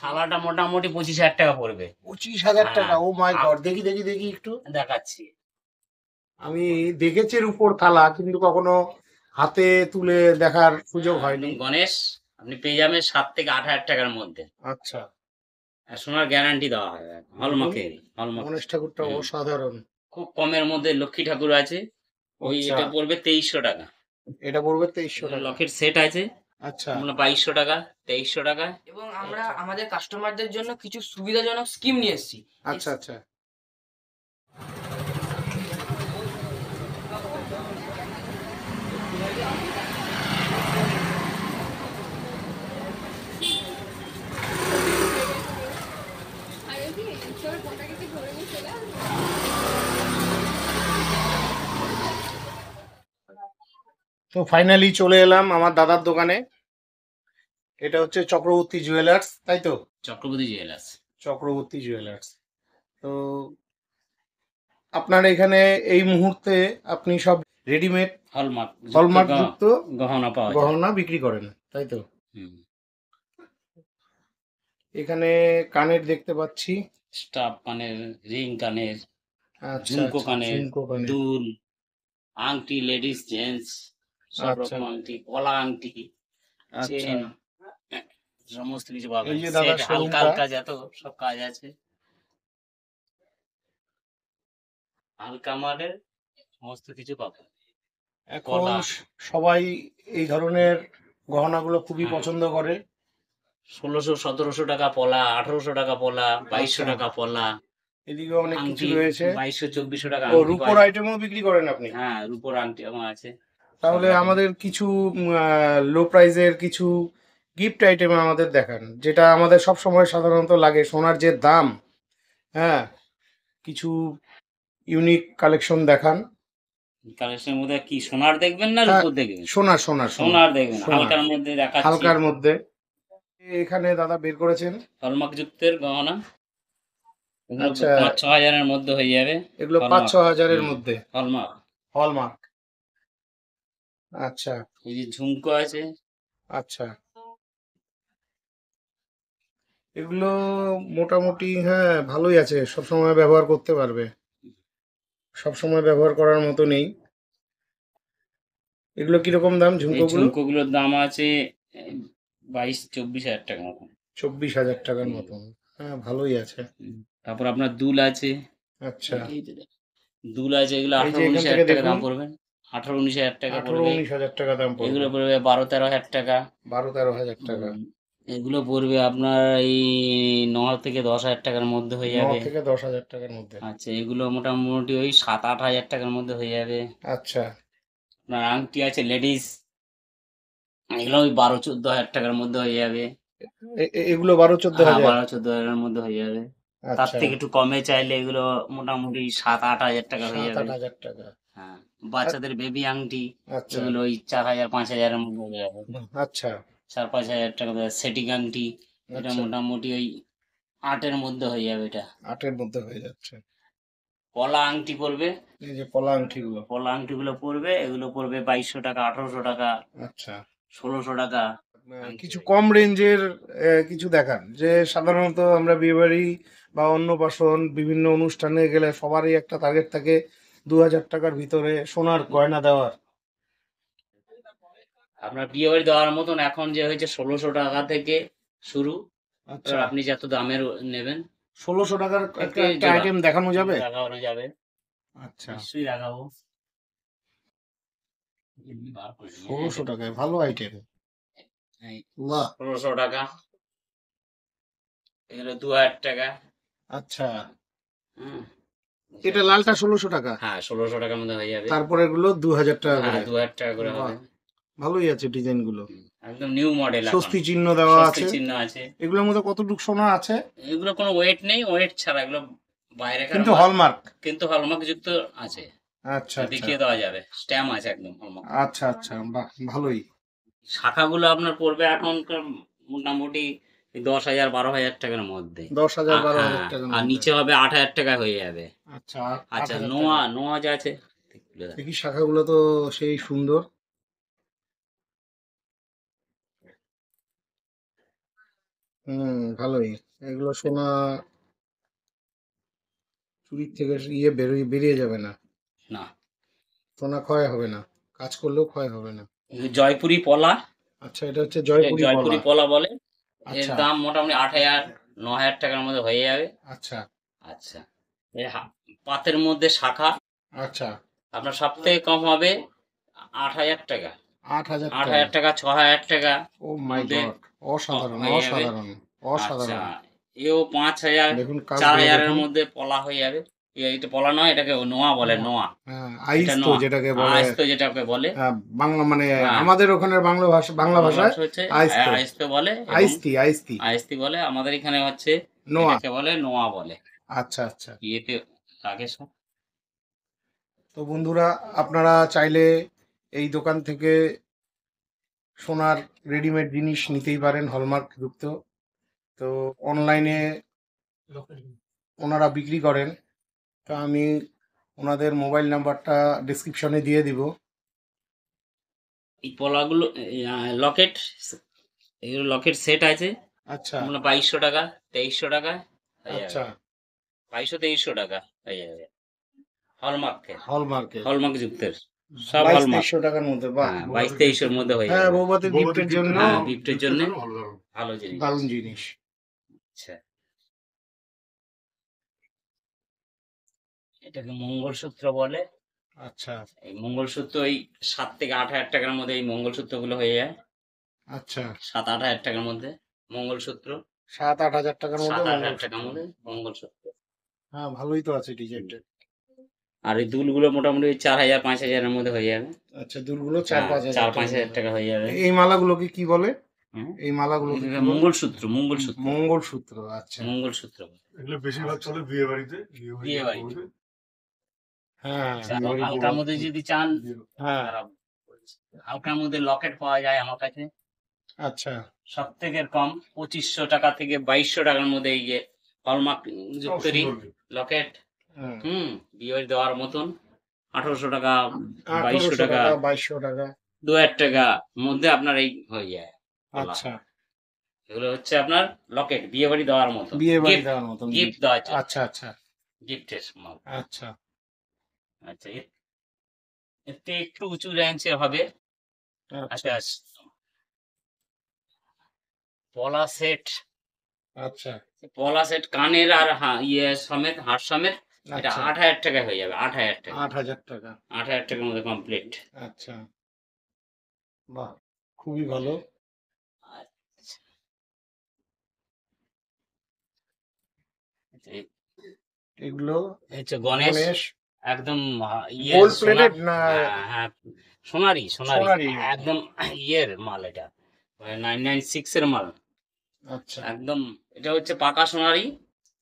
থালাটা মোটামুটি পঁচিশ হাজার টাকা পড়বে পঁচিশ হাজার হ্যাঁ। টাকা ও মাই গড দেখি দেখি দেখি একটু দেখাচ্ছি আমি দেখেছি উপর থালা কিন্তু কখনো হাতে তুলে দেখার সুযোগ হয়নি গণেশ আপনি পেয়ে যাবেন সাত থেকে আট হাজার টাকার মধ্যে আচ্ছা সোনার গ্যারান্টি দেওয়া হয় হলমাকে হলমাক গণেশ ঠাকুরটা অসাধারণ খুব কমের মধ্যে লক্ষ্মী ঠাকুর আছে ওই আচ্ছা। এটা পড়বে তেইশশো টাকা এটা পড়বে তেইশশো টাকা লকের সেট আছে আচ্ছা আমরা বাইশশো টাকা তেইশশো টাকা এবং আমরা আমাদের কাস্টমারদের জন্য কিছু সুবিধাজনক স্কিম নিয়ে এসেছি আচ্ছা আচ্ছা তো ফাইনালি চলে এলাম আমার দাদার দোকানে এটা হচ্ছে চক্রবর্তী জুয়েলার্স তাই তো চক্রবর্তী জুয়েলার্স চক্রবর্তী জুয়েলার্স তো আপনার এখানে এই মুহূর্তে আপনি সব রেডিমেড হলমার্ক হলমার্ক যুক্ত গহনা পাওয়া গহনা বিক্রি করেন তাই তো এখানে কানের দেখতে পাচ্ছি স্টাফ কানের রিং আচ্ছা, আচ্ছা, কানের ঝুমকো কানের দুল আংটি লেডিস জেন্টস সব আচ্ছা। রকম আংটি কলা আংটি চেন সমস্ত কিছু হালকা হালকা যত সব কাজ আছে হালকা মালের সমস্ত কিছু এখন সবাই এই ধরনের গহনাগুলো খুবই পছন্দ করে ষোলোশো সতেরোশো টাকা পলা আঠারোশো টাকা পলা বাইশশো আচ্ছা। টাকা পলা এদিকে অনেক কিছু রয়েছে বাইশশো চব্বিশশো টাকা ও রূপোর আইটেমও বিক্রি করেন আপনি হ্যাঁ রূপোর আংটি আছে তাহলে আমাদের কিছু লো প্রাইজের কিছু গিফট আইটেম আমাদের দেখান যেটা আমাদের সব সময় সাধারণত লাগে সোনার যে দাম হ্যাঁ কিছু ইউনিক কালেকশন দেখান কালেকশনের মধ্যে কি সোনার দেখবেন না হ্যাঁ, রূপোর দেখবেন সোনার সোনার সোনার দেখবেন হালকার মধ্যে দেখাচ্ছি হালকার মধ্যে এখানে দাদা বের করেছেন যুক্তের গহনা আচ্ছা ছ হাজারের মধ্যে হয়ে যাবে এগুলো পাঁচ ছ হাজারের মধ্যে হলমার্ক হলমার্ক আচ্ছা এই যে ঝুমকো আছে আচ্ছা এগুলো মোটামুটি হ্যাঁ ভালোই আছে সব সময় ব্যবহার করতে পারবে সব সময় ব্যবহার করার মতো নেই এগুলো কিরকম দাম ঝুমকোগুলো ঝুমকোগুলোর দাম আছে বাইশ চব্বিশ হাজার টাকার মতো চব্বিশ হাজার টাকার মতো হ্যাঁ ভালোই আছে তারপর আপনার দুল আছে আচ্ছা দুল আছে এগুলো আঠারো উনিশ হাজার টাকা দাম পড়বে আঠারো উনিশ হাজার টাকা আঠারো উনিশ হাজার টাকা দাম পড়বে এগুলো পড়বে বারো তেরো হাজার টাকা বারো তেরো হাজার টাকা এগুলো পড়বে আপনার এই ন থেকে দশ হাজার টাকার মধ্যে হয়ে যাবে থেকে দশ হাজার টাকার মধ্যে আচ্ছা এগুলো মোটামুটি ওই সাত আট হাজার টাকার মধ্যে হয়ে যাবে আচ্ছা আপনার আংটি আছে লেডিস এগুলো ওই বারো চোদ্দ হাজার টাকার মধ্যে হয়ে যাবে এগুলো বারো চোদ্দ হ্যাঁ, হাজার বারো চোদ্দ হাজারের মধ্যে হয়ে যাবে তার আচ্ছা। থেকে একটু কমে চাইলে এগুলো মোটামুটি সাত আট হাজার টাকা হয়ে যাবে হাজার টাকা হ্যাঁ বাচ্চাদের বেবি আংটি আচ্ছা। এগুলো ওই চার হাজার পাঁচ হাজারের মধ্যে হয়ে যাবে আচ্ছা চার পাঁচ হাজার টাকা সেটিং আংটি এটা আচ্ছা। মোটামুটি ওই আটের মধ্যে হয়ে যাবে এটা আটের মধ্যে হয়ে যাচ্ছে পলা আংটি পড়বে এই যে পলা গুলো পলা আংটিগুলো পড়বে এগুলো পড়বে বাইশশো টাকা আঠারোশো টাকা আচ্ছা ষোলোশো টাকা মানে কিছু কম রেঞ্জের কিছু দেখান যে সাধারণত আমরা বিয়েবাড়ি বা অন্নপ্রাশন বিভিন্ন অনুষ্ঠানে গেলে সবারই একটা টার্গেট থাকে দু হাজার টাকার ভিতরে সোনার গয়না দেওয়ার আপনার বিয়ে বাড়ি দেওয়ার মতন এখন যে হয়েছে ষোলোশো টাকা থেকে শুরু আচ্ছা আপনি যত দামের নেবেন ষোলোশো টাকার একটা আইটেম দেখানো যাবে দেখানো যাবে আচ্ছা নিশ্চয়ই দেখাবো ষোলোশো টাকায় ভালো আইটেম ষোলোশো টাকা এগুলো দু হাজার টাকা আচ্ছা এটা লালটা ষোলোশো টাকা হ্যাঁ ষোলোশো টাকার মধ্যে হয়ে যাবে তারপরে এগুলো দু হাজার টাকা হ্যাঁ, দু হাজার টাকা করে হবে ভালোই আছে ডিজাইন একদম নিউ মডেল স্বস্তি চিহ্ন চিহ্ন আছে এগুলোর মধ্যে কতটুকু আছে এগুলো কোনো ওয়েট নেই ওয়েট ছাড়া এগুলো বাইরে কিন্তু হলমার্ক কিন্তু হলমার্ক যুক্ত আছে আচ্ছা, আচ্ছা দেখিয়ে দেওয়া যাবে স্ট্যাম্প আছে আচ্ছা, আচ্ছা, শাখাগুলো আপনার পড়বে এখন মোটামুটি দশ হাজার বারো হাজার টাকার মধ্যে দশ হাজার বারো হাজার টাকা আর নিচে হবে আট হাজার টাকা হয়ে যাবে আচ্ছা আচ্ছা নোয়া নোয়া যা আছে শাখাগুলো তো সেই সুন্দর ভালোই এগুলো সোনা চুরির থেকে ইয়ে বেরোয় বেরিয়ে যাবে না না সোনা ক্ষয় হবে না কাজ করলেও ক্ষয় হবে না জয়পুরি পলা আচ্ছা এটা হচ্ছে জয়পুরি জয়পুরি পলা বলে এর আচ্ছা। দাম মোটামুটি আট হাজার ন হাজার টাকার মধ্যে হয়ে যাবে আচ্ছা আচ্ছা পাতের মধ্যে শাখা আচ্ছা আপনার সব থেকে কম হবে আট হাজার টাকা আট হাজার আট হাজার টাকা ছ হাজার টাকা ও মাই গড অসাধারণ অসাধারণ অসাধারণ আচ্ছা, এও পাঁচ হাজার চার হাজারের মধ্যে পলা হয়ে যাবে এটা পলা নয় এটাকে নোয়া বলে নোয়া হ্যাঁ, আইস্তো যেটাকে বলে আইস্তো যেটাকে বলে হ্যাঁ, বাংলা মানে হ্যাঁ। আমাদের ওখানে বাংলা ভাষা বাংলা ভাষায় হচ্ছে আইস্তো বলে আইস্তি আইস্তি আইস্তি বলে আমাদের এখানে হচ্ছে নোয়া কে বলে নোয়া বলে আচ্ছা আচ্ছা ইয়েতে লাগে সব তো বন্ধুরা আপনারা চাইলে এই দোকান থেকে সোনার রেডিমেড জিনিস নিতেই পারেন হলমার্ক যুক্ত তো অনলাইনে ওনারা বিক্রি করেন তো আমি ওনাদের মোবাইল নাম্বারটা ডিসক্রিপশনে দিয়ে দিব এই পলাগুলো লকেট এগুলো লকেট সেট আছে আচ্ছা মানে বাইশশো টাকা তেইশশো টাকা আচ্ছা বাইশশো তেইশশো টাকা হয়ে হলমার্কে হলমার্কে হলমার্ক যুক্তের সব বাইশ টাকার মধ্যে হ্যাঁ, বাইশ তেইশের মধ্যে হয়ে হ্যাঁ বৌবাতে গিফটের জন্য হ্যাঁ, গিফটের হ্যাঁ, জন্য ভালো জিনিস দারুণ জিনিস আচ্ছা এটাকে মঙ্গলসূত্র বলে আচ্ছা এই মঙ্গলসূত্র এই সাত থেকে আট হাজার টাকার মধ্যে এই মঙ্গলসূত্রগুলো হয়ে যায় আচ্ছা সাত আট হাজার টাকার মধ্যে মঙ্গলসূত্র সাত আট হাজার টাকার মধ্যে সাত আট হাজার টাকার মধ্যে মঙ্গলসূত্র হ্যাঁ ভালোই তো আছে ডিজাইনটা আর এই দুলগুলো মোটামুটি ওই চার হাজার পাঁচ হাজারের মধ্যে হয়ে যাবে আচ্ছা দুলগুলো চার পাঁচ হ্যাঁ, চার পাঁচ হাজার টাকা হয়ে যাবে এই মালাগুলোকে কি বলে হ্যাঁ? এই মালাগুলো মঙ্গলসূত্র সূত্র মঙ্গল আচ্ছা মঙ্গলসূত্র এগুলো বেশিরভাগ চলে বিয়ে বাড়িতে বিয়ে বাড়িতে হ্যাঁ আচ্ছা, হালকার মধ্যে যদি চান হ্যাঁ হালকার মধ্যে লকেট পাওয়া যায় আমার কাছে আচ্ছা সব থেকে কম পঁচিশশো টাকা থেকে বাইশশো টাকার মধ্যে এই যে হলমার্ক যুক্তরি লকেট হুম বিয়ে দেওয়ার মতন আঠারোশো টাকা বাইশশো টাকা বাইশশো টাকা দু হাজার টাকা মধ্যে আপনার এই হয়ে যায় আচ্ছা এগুলো হচ্ছে আপনার লকেট বিয়ে বাড়ি দেওয়ার মতো বিয়ে বাড়ি দেওয়ার মতো গিফট দেওয়া আচ্ছা আচ্ছা গিফটের আচ্ছা আচ্ছা এতে একটু উঁচু রেঞ্জে হবে আচ্ছা পলা আচ্ছা, সেট আচ্ছা পলা সেট আচ্ছা। কানের আর ইয়ে সমেত হার সমেত এটা আচ্ছা। আট হাজার টাকা হয়ে যাবে আট হাজার টাকা আট হাজার টাকা আট হাজার টাকার মধ্যে কমপ্লিট আচ্ছা বাহ খুবই ভালো আচ্ছা। এগুলো গণেশ একদম গোল্ড প্লেটেড না হ্যাঁ, হ্যাঁ, সোনারি সোনারি একদম ইয়ের মাল এটা নাইন নাইন সিক্স এর মাল আচ্ছা একদম এটা হচ্ছে পাকা সোনারি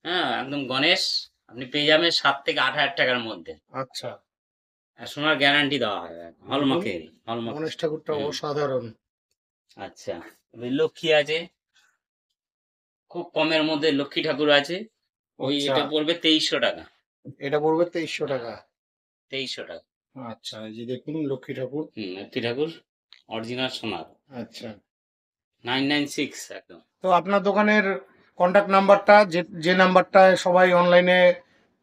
হ্যাঁ একদম গণেশ আপনি পেয়ে যাবেন সাত থেকে আট হাজার টাকার মধ্যে আচ্ছা সোনার গ্যারান্টি দেওয়া হয় হলমাকে হলমাক গণেশ ঠাকুরটা অসাধারণ আচ্ছা লক্ষ্মী আছে খুব কমের মধ্যে লক্ষ্মী ঠাকুর আছে ওই আচ্ছা। এটা পড়বে তেইশশো টাকা এটা পড়বে তেইশশো টাকা তেইশশো টাকা আচ্ছা এই যে দেখুন লক্ষ্মী ঠাকুর লক্ষ্মী ঠাকুর অরিজিনাল সোনার আচ্ছা নাইন নাইন সিক্স একদম তো আপনার দোকানের কন্ট্যাক্ট নাম্বারটা যে যে নাম্বারটায় সবাই অনলাইনে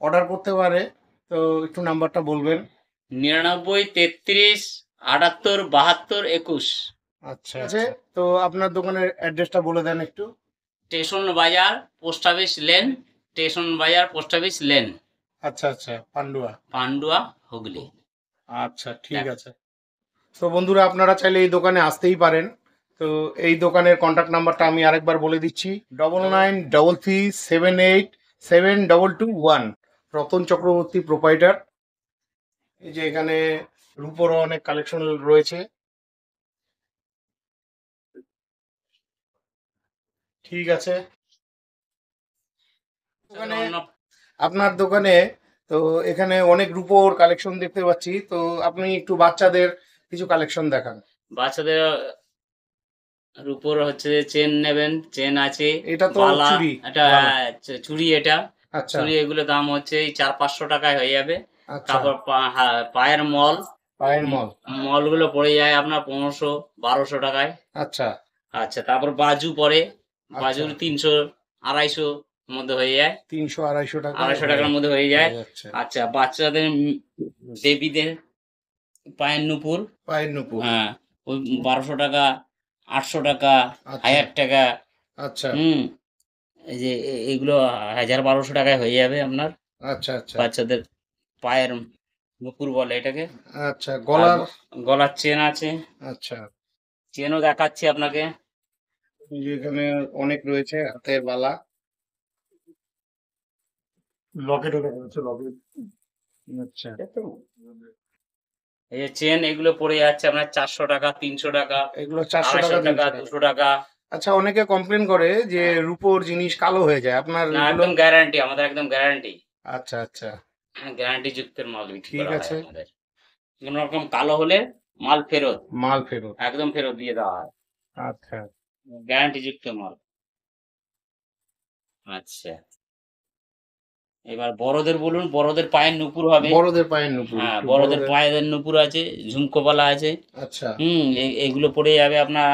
অর্ডার করতে পারে তো একটু নাম্বারটা বলবেন নিরানব্বই তেত্রিশ আটাত্তর বাহাত্তর একুশ আচ্ছা আছে আচ্ছা। তো আপনার দোকানের অ্যাড্রেসটা বলে দেন একটু station Bazar post office lane station Bazar post office lane আচ্ছা আচ্ছা পান্ডুয়া পান্ডুয়া হুগলি আচ্ছা ঠিক আছে তো বন্ধুরা আপনারা চাইলে এই দোকানে আসতেই পারেন তো এই দোকানের কন্ট্যাক্ট নাম্বারটা আমি আরেকবার বলে দিচ্ছি double nine double three seven eight seven double two one Ratan Chakraborty proprietor এই যে এখানে রূপরও অনেক কালেকশন রয়েছে ঠিক আছে আপনার দোকানে তো এখানে অনেক রুপোর কালেকশন দেখতে পাচ্ছি তো আপনি একটু বাচ্চাদের কিছু কালেকশন দেখান বাচ্চাদের রুপোর হচ্ছে চেন নেবেন চেন আছে এটা তো এটা চুড়ি এটা আচ্ছা। চুড়ি এগুলো দাম হচ্ছে চার পাঁচশো টাকায় হয়ে যাবে আচ্ছা। তারপর পায়ের মল পায়ের মল মল গুলো পড়ে যায় আপনার পনেরোশো বারোশো টাকায় আচ্ছা আচ্ছা তারপর বাজু পরে আচ্ছা। বাজুর তিনশো আড়াইশো মধ্যে হয়ে যায় তিনশো আড়াইশো টাকা আড়াইশো টাকার মধ্যে হয়ে যায় আচ্ছা বাচ্চাদের দেবীদের পায়ের নুপুর পায়ের নুপুর হ্যাঁ ওই বারোশো টাকা আটশো টাকা আচ্ছা। হাজার টাকা আচ্ছা হম এই যে এগুলো হাজার বারোশো টাকায় হয়ে যাবে আপনার আচ্ছা আচ্ছা বাচ্চাদের পায়ের মুকুর বলে এটাকে আচ্ছা গলার গলার চেন আছে আচ্ছা চেনও দেখাচ্ছি আপনাকে এখানে অনেক রয়েছে হাতের বালা লকেট লকেট আচ্ছা এই যে চেন এগুলো পড়ে যাচ্ছে আপনার চারশো টাকা তিনশো টাকা এগুলো চারশো টাকা টাকা দুশো টাকা আচ্ছা অনেকে কমপ্লেন করে যে হ্যাঁ। রুপোর জিনিস কালো হয়ে যায় আপনার একদম গ্যারান্টি আমাদের একদম গ্যারান্টি আচ্ছা আচ্ছা গ্যারান্টি যুক্তের মাল ঠিক আছে কোনো রকম কালো হলে মাল ফেরত মাল ফেরত একদম ফেরত দিয়ে দেওয়া হয় আচ্ছা গ্যারান্টি যুক্ত মাল আচ্ছা এবার বড়দের বলুন বড়দের পায়ের নুপুর হবে বড়দের পায়ের নুপুর হ্যাঁ বড়দের পায়ের নুপুর আছে ঝুমকোপালা আছে আচ্ছা হুম এগুলো পড়ে যাবে আপনার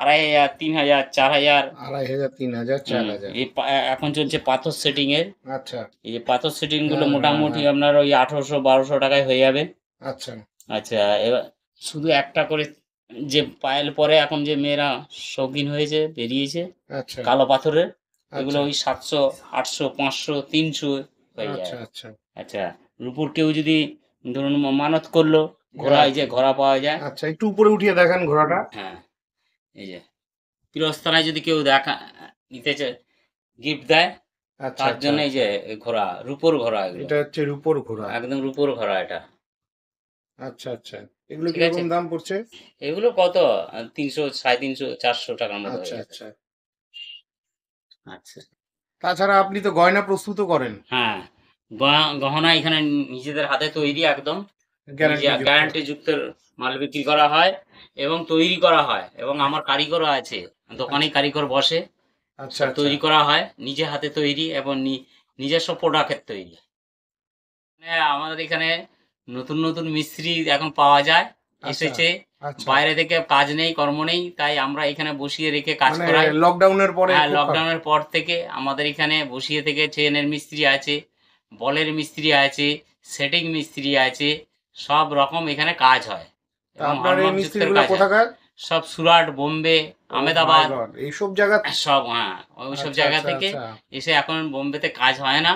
আড়াই হাজার তিন হাজার চার হাজার আড়াই হাজার তিন হাজার চার হাজার এই এখন চলছে পাথর সেটিং এর আচ্ছা এই পাথর সেটিং গুলো হ্যাঁ, হ্যাঁ, মোটামুটি হ্যাঁ। আপনার ওই আঠারোশো বারোশো টাকায় হয়ে যাবে আচ্ছা আচ্ছা এবার শুধু একটা করে যে পায়েল পরে এখন যে মেয়েরা শৌখিন হয়েছে বেরিয়েছে আচ্ছা। কালো পাথরের এগুলো আচ্ছা। ওই সাতশো আটশো পাঁচশো তিনশো আচ্ছা আচ্ছা, আচ্ছা কেউ যদি ধরুন মানত করলো ঘোড়ায় হ্যাঁ। যে ঘোড়া পাওয়া যায় আচ্ছা একটু উপরে উঠিয়ে দেখেন ঘোড়াটা হ্যাঁ এই যে পীরস্থানায় যদি কেউ দেখা নিতে চায় গিফট দেয় আচ্ছা, তার আচ্ছা। জন্য এই যে ঘোড়া রূপোর ঘোড়া এটা হচ্ছে রূপোর ঘোড়া একদম রূপোর ঘোড়া এটা আচ্ছা আচ্ছা এগুলো কি কিরকম দাম পড়ছে এগুলো কত তিনশো সাড়ে তিনশো চারশো টাকার মতো আচ্ছা আচ্ছা আচ্ছা তাছাড়া আপনি তো গয়না প্রস্তুত করেন হ্যাঁ গহনা এখানে নিজেদের হাতে তৈরি একদম গ্যারান্টি যুক্ত মাল বিক্রি করা হয় এবং তৈরি করা হয় এবং আমার কারিগরও আছে দোকানে আচ্ছা। কারিগর বসে আচ্ছা তৈরি আচ্ছা। করা হয় নিজে হাতে তৈরি এবং নিজস্ব প্রোডাক্টের তৈরি মানে আমাদের এখানে নতুন নতুন মিস্ত্রি এখন পাওয়া যায় আচ্ছা। এসেছে আচ্ছা। বাইরে থেকে কাজ নেই কর্ম নেই তাই আমরা এখানে বসিয়ে রেখে কাজ মানে করাই লকডাউনের পরে হ্যাঁ লকডাউনের পর থেকে আমাদের এখানে বসিয়ে থেকে চেনের মিস্ত্রি আছে বলের মিস্ত্রি আছে সেটিং মিস্ত্রি আছে সব রকম এখানে কাজ হয় সব সুরাট বোম্বে আহমেদাবাদ এইসব জায়গা সব হ্যাঁ ওইসব আচ্ছা, জায়গা আচ্ছা, থেকে এসে এখন বোম্বেতে কাজ হয় না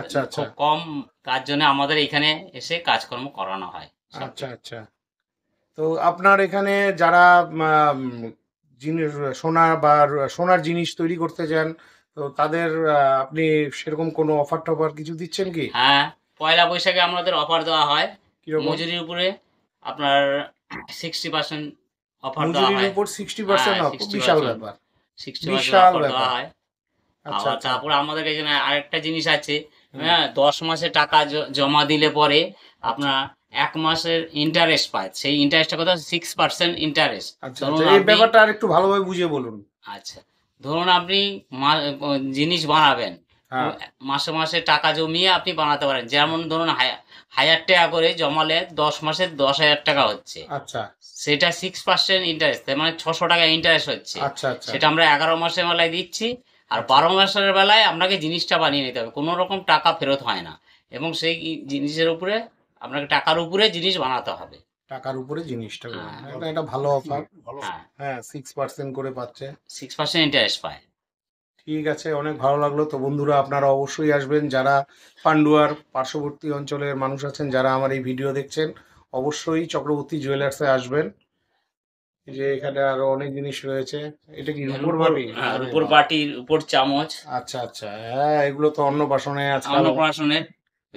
আচ্ছা আচ্ছা কম তার জন্য আমাদের এখানে এসে কাজকর্ম করানো হয় আচ্ছা আচ্ছা তো আপনার এখানে যারা জিনিস সোনা বা সোনার জিনিস তৈরি করতে চান তো তাদের আপনি সেরকম কোনো অফার টফার কিছু দিচ্ছেন কি হ্যাঁ পয়লা বৈশাখে আমাদের অফার দেওয়া হয় মজুরির উপরে আপনার সিক্সটি পার্সেন্ট অফার দেওয়া হয় উপর সিক্সটি হ্যাঁ, পার্সেন্ট বিশাল ব্যাপার সিক্সটি বিশাল দেওয়া হয় আচ্ছা, আচ্ছা তারপর আমাদের এখানে আরেকটা জিনিস আছে হ্যাঁ দশ মাসে টাকা জমা দিলে পরে আপনার এক মাসের ইন্টারেস্ট পায় সেই ইন্টারেস্টটা কত সিক্স পার্সেন্ট ইন্টারেস্ট এই ব্যাপারটা আর একটু ভালোভাবে বুঝিয়ে বলুন আচ্ছা ধরুন আপনি জিনিস বানাবেন হ্যাঁ। মাসে মাসে টাকা জমিয়ে আপনি বানাতে পারেন যেমন ধরুন হাজার টাকা করে জমালে দশ মাসে দশ হাজার টাকা হচ্ছে আচ্ছা সেটা সিক্স পার্সেন্ট ইন্টারেস্ট মানে ছশো টাকা ইন্টারেস্ট হচ্ছে আচ্ছা, আচ্ছা। সেটা আমরা এগারো মাসের বেলায় দিচ্ছি আর আচ্ছা। বারো মাসের বেলায় আপনাকে জিনিসটা বানিয়ে নিতে হবে কোনো রকম টাকা ফেরত হয় না এবং সেই জিনিসের উপরে আপনাকে টাকার উপরে জিনিস বানাতে হবে টাকার উপরে জিনিসটা হ্যাঁ, এটা ভালো অফার হ্যাঁ সিক্স হ্যাঁ, পার্সেন্ট করে পাচ্ছে সিক্স পার্সেন্ট ইন্টারেস্ট পায় ঠিক আছে অনেক ভালো লাগলো তো বন্ধুরা আপনারা অবশ্যই আসবেন যারা পান্ডুয়ার পার্শ্ববর্তী অঞ্চলের মানুষ আছেন যারা আমার এই ভিডিও দেখছেন অবশ্যই চক্রবর্তী জুয়েলার্সে আসবেন যে এখানে আরো অনেক জিনিস রয়েছে এটা কি হ্যাঁ, রূপোর আর রূপোর বাটি উপর চামচ আচ্ছা আচ্ছা হ্যাঁ এগুলো তো অন্নপ্রাশনে আছে অন্নপ্রাশনে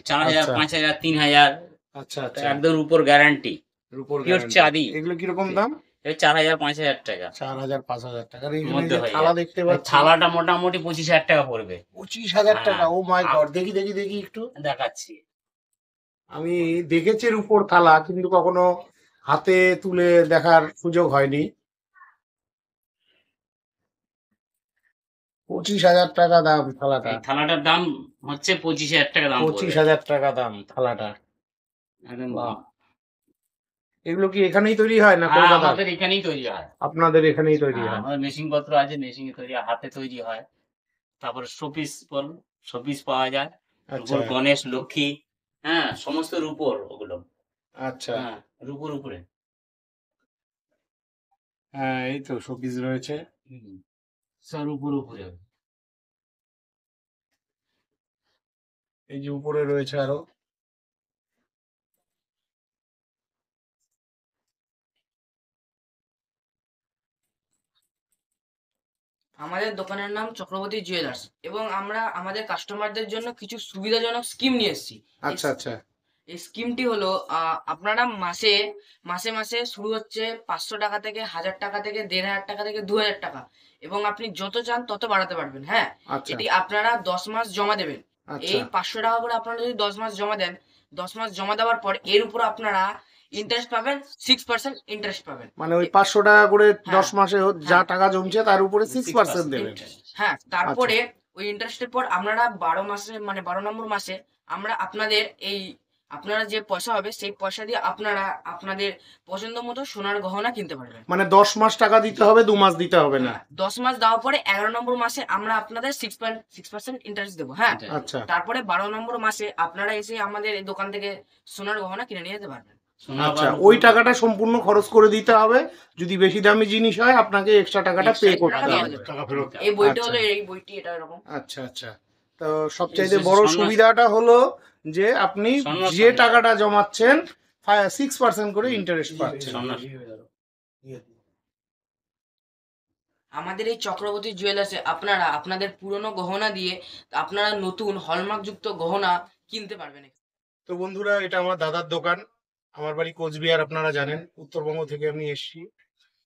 চার হাজার আচ্ছা। পাঁচ হাজার তিন হাজার আচ্ছা আচ্ছা একদম উপর গ্যারান্টি রূপোর এগুলো কিরকম দাম চার হাজার পাঁচ হাজার টাকা চার হাজার পাঁচ হাজার থালা দেখতে পাচ্ছি থালাটা মোটামুটি পঁচিশ হাজার টাকা পড়বে পঁচিশ হাজার হ্যাঁ। টাকা ও oh দেখি দেখি দেখি একটু দেখাচ্ছি আমি দেখেছি রুপোর থালা কিন্তু কখনো হাতে তুলে দেখার সুযোগ হয়নি পঁচিশ হাজার টাকা দাম থালাটা থালাটার দাম হচ্ছে পঁচিশ হাজার টাকা দাম পঁচিশ হাজার টাকা দাম থালাটা এগুলো কি এখানেই তৈরি হয় না হ্যাঁ, আমাদের এখানেই তৈরি হয় আপনাদের এখানেই তৈরি হ্যাঁ, হয় আমাদের মেশিন পত্র আছে মেশিনে তৈরি হাতে তৈরি হয় তারপর শোপিস বল শোপিস পাওয়া যায় আচ্ছা। রূপোর গণেশ লক্ষ্মী হ্যাঁ সমস্ত রূপর ওগুলো আচ্ছা হ্যাঁ, রূপোর উপরে হ্যাঁ এই তো শোপিস রয়েছে স্যার রূপোর উপরে এই যে উপরে রয়েছে আরো আমাদের দোকানের নাম চক্রবর্তী জুয়েলার্স এবং আমরা আমাদের কাস্টমারদের জন্য কিছু সুবিধাজনক স্কিম নিয়ে এসেছি আচ্ছা আচ্ছা এই স্কিমটি হলো আপনারা মাসে মাসে মাসে শুরু হচ্ছে পাঁচশো টাকা থেকে হাজার টাকা থেকে দেড় হাজার টাকা থেকে দু হাজার টাকা এবং আপনি যত চান তত বাড়াতে পারবেন হ্যাঁ আচ্ছা। এটি আপনারা দশ মাস জমা দেবেন আচ্ছা। এই পাঁচশো টাকা করে আপনারা যদি দশ মাস জমা দেন দশ মাস জমা দেওয়ার পর এর উপর আপনারা ইন্টারেস্ট পাবেন সিক্স পার্সেন্ট ইন্টারেস্ট পাবেন মানে ওই পাঁচশো টাকা করে হ্যাঁ। দশ মাসে যা হ্যাঁ। টাকা জমছে তার উপরে সিক্স পার্সেন্ট দেবেন হ্যাঁ তারপরে আচ্ছা। ওই ইন্টারেস্টের পর আপনারা বারো মাসে মানে বারো নম্বর মাসে আমরা আপনাদের এই আপনারা যে পয়সা হবে সেই পয়সা দিয়ে আপনারা আপনাদের পছন্দ মতো সোনার গহনা কিনতে পারবেন মানে দশ মাস টাকা দিতে হবে দু মাস দিতে হবে না হ্যাঁ, দশ মাস দেওয়ার পরে এগারো নম্বর মাসে আমরা আপনাদের সিক্স পার্সেন্ট ইন্টারেস্ট দেবো হ্যাঁ আচ্ছা তারপরে বারো নম্বর মাসে আপনারা এসে আমাদের এই দোকান থেকে সোনার গহনা কিনে নিয়ে যেতে পারবেন আচ্ছা ওই টাকাটা সম্পূর্ণ খরচ করে দিতে হবে যদি বেশি দামি জিনিস হয় আপনাকে এক্সট্রা টাকাটা পে করতে হবে টাকা ফেরত এই বইটা আচ্ছা। হলো এই বইটি এটা এরকম আচ্ছা আচ্ছা তো সবচেয়ে বড় সুবিধাটা হলো যে আপনি যে টাকাটা জমাচ্ছেন সিক্স পার্সেন্ট করে ইন্টারেস্ট ইয়ে, পাচ্ছেন ইয়ে ইয়ে। আমাদের এই চক্রবর্তী জুয়েলার্সে আপনারা আপনাদের পুরনো গহনা দিয়ে আপনারা নতুন হলমার্কযুক্ত গহনা কিনতে পারবেন তো বন্ধুরা এটা আমার দাদার দোকান আমার বাড়ি কোচবিহার আপনারা জানেন উত্তরবঙ্গ থেকে আমি এসছি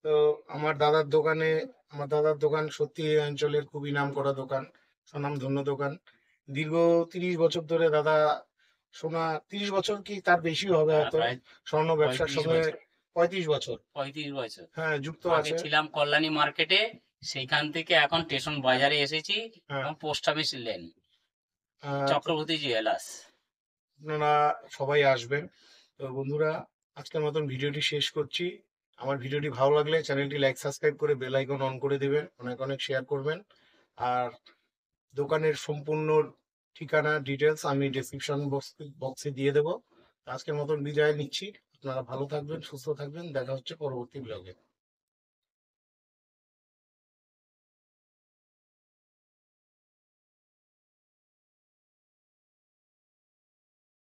তো আমার দাদার দোকানে আমার দাদার দোকান সত্যি এই অঞ্চলের খুবই নাম করা দোকান ধন্য দোকান দীর্ঘ তিরিশ বছর ধরে দাদা সোনা তিরিশ বছর কি তার বেশি হবে হ্যাঁ, হয়তো স্বর্ণ ব্যবসার সময় পঁয়ত্রিশ বছর পঁয়ত্রিশ বছর হ্যাঁ যুক্ত আছে ছিলাম কল্যাণী মার্কেটে সেইখান থেকে এখন স্টেশন বাজারে এসেছি হ্যাঁ। এবং পোস্ট অফিস লেন আচ্ছা। চক্রবর্তী জুয়েলার্স আপনারা সবাই আসবেন তো বন্ধুরা আজকের মতন ভিডিওটি শেষ করছি আমার ভিডিওটি ভালো লাগলে চ্যানেলটি লাইক সাবস্ক্রাইব করে বেল আইকন অন করে দেবেন অনেক অনেক শেয়ার করবেন আর দোকানের সম্পূর্ণ ঠিকানা ডিটেলস আমি ডিসক্রিপশন বক্সে দিয়ে দেবো আজকের মতন বিদায় নিচ্ছি আপনারা ভালো থাকবেন সুস্থ থাকবেন দেখা হচ্ছে পরবর্তী ব্লগে